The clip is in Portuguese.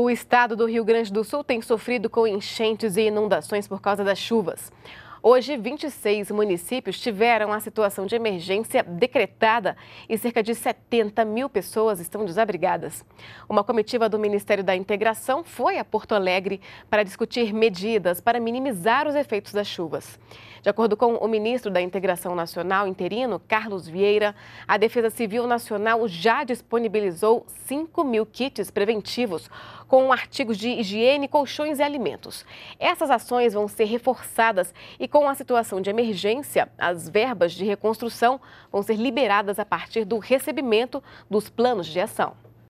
O estado do Rio Grande do Sul tem sofrido com enchentes e inundações por causa das chuvas. Hoje, 26 municípios tiveram a situação de emergência decretada e cerca de 70 mil pessoas estão desabrigadas. Uma comitiva do Ministério da Integração foi a Porto Alegre para discutir medidas para minimizar os efeitos das chuvas. De acordo com o ministro da Integração Nacional interino, Carlos Vieira, a Defesa Civil Nacional já disponibilizou 5 mil kits preventivos com artigos de higiene, colchões e alimentos. Essas ações vão ser reforçadas e com a situação de emergência, as verbas de reconstrução vão ser liberadas a partir do recebimento dos planos de ação.